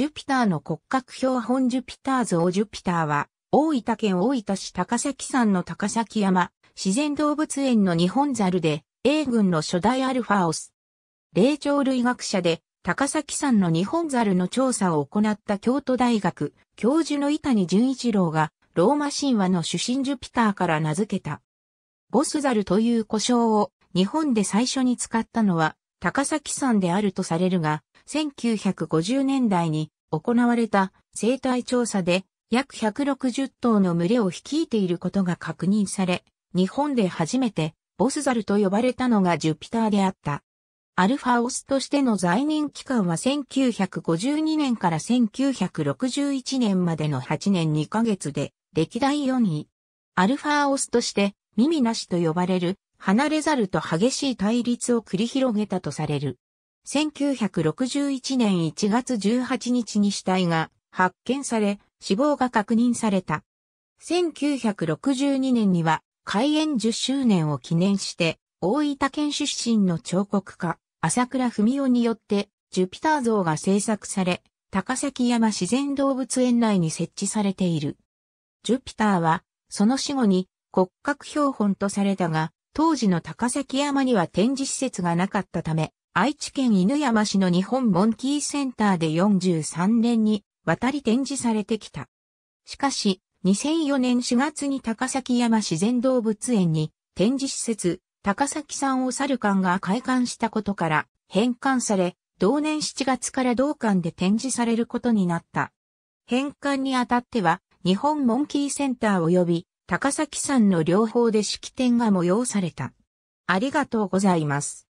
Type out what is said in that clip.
ジュピターの骨格標本ジュピター像ジュピターは、大分県大分市高崎山の高崎山、自然動物園の日本ザルで、英軍の初代アルファオス。霊長類学者で、高崎山の日本ザルの調査を行った京都大学、教授の伊谷淳一郎が、ローマ神話の主神ジュピターから名付けた。ボスザルという呼称を日本で最初に使ったのは高崎山であるとされるが、1950年代に行われた生態調査で約160頭の群れを率いていることが確認され、日本で初めてボスザルと呼ばれたのがジュピターであった。アルファオスとしての在任期間は1952年から1961年までの8年2ヶ月で歴代4位。アルファオスとして耳なしと呼ばれる離れざると激しい対立を繰り広げたとされる。1961年1月18日に死体が発見され、死亡が確認された。1962年には開園10周年を記念して、大分県出身の彫刻家、朝倉文夫によって、ジュピター像が制作され、高崎山自然動物園内に設置されている。ジュピターは、その死後に骨格標本とされたが、当時の高崎山には展示施設がなかったため、愛知県犬山市の日本モンキーセンターで43年に渡り展示されてきた。しかし、2004年4月に高崎山自然動物園に展示施設、高崎山を猿館が開館したことから返還され、同年7月から同館で展示されることになった。返還にあたっては、日本モンキーセンター及び高崎山の両方で式典が催された。ありがとうございます。